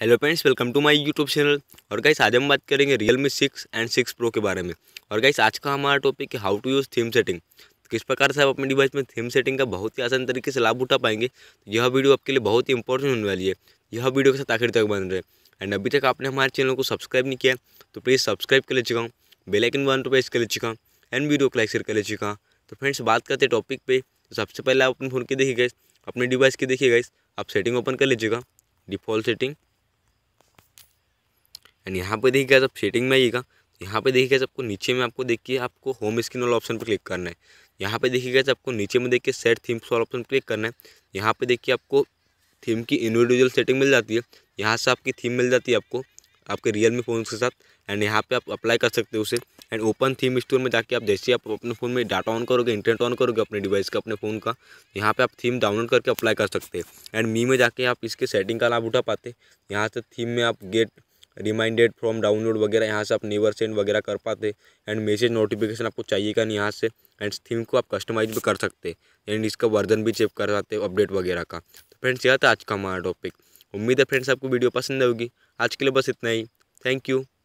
hello friends welcome to my YouTube channel और guys आज हम बात करेंगे Realme six and six pro के बारे में और गाइस आज का हमारा टॉपिक है how to use theme setting तो किस प्रकार से आप अपने डिवाइस में थीम सेटिंग का बहुत ही आसान तरीके से लाभ उठा पाएंगे तो यह वीडियो आपके लिए बहुत ही इंपॉर्टेंट होने वाली है यह वीडियो के साथ आखिर तक बन रहे एंड अभी तक आपने हमारे चैनल को सब्सक्राइब नहीं किया तो प्लीज़ सब्सक्राइब कर ले हूँ बेलाइकन वन तो प्रेस कर चुका एंड वीडियो को लाइक शेयर कर ले चुका तो फ्रेंड्स बात करते हैं टॉपिक पर तो सबसे पहले आप अपने फ़ोन की देखिए गए अपने डिवाइस की देखिए गए आप सेटिंग ओपन कर लीजिएगा डिफ़ॉल्ट सेटिंग एंड यहाँ पर देखिएगा जब सेटिंग में आइएगा यहाँ पे देखिएगा आपको नीचे में आपको देखिए आपको होम स्क्रीन वाला ऑप्शन पर क्लिक करना है यहाँ पे देखिएगा आपको नीचे में देखिए सेट थीम्स वाला ऑप्शन क्लिक करना है यहाँ पे देखिए आपको थीम की इंडिविजुअल सेटिंग मिल जाती है यहाँ से आपकी थीम मिल जाती है आपको आपके रियल मी फ़ोन के साथ एंड यहाँ पे आप अप्लाई कर सकते हो उसे एंड ओपन थीम स्टोर में जाके आप जैसे आप अपने फ़ोन में डाटा ऑन करोगे इंटरनेट ऑन करोगे अपने डिवाइस का अपने फ़ोन का यहाँ पे आप थीम डाउनलोड करके अप्लाई कर सकते हैं एंड मी में जाके आप इसके सेटिंग का लाभ उठा पाते यहाँ से थीम में आप गेट रिमाइंडेड फॉर्म डाउनलोड वगैरह यहाँ से आप नेवर सेंड वगैरह कर पाते एंड मैसेज नोटिफिकेशन आपको चाहिए का नहीं यहाँ से एंड थीम को आप कस्टमाइज भी कर सकते एंड इसका वर्जन भी चेक कर सकते अपडेट वगैरह का तो फ्रेंड्स यह था आज का हमारा टॉपिक उम्मीद है फ्रेंड्स आपको वीडियो पसंद होगी आज के लिए बस इतना ही थैंक यू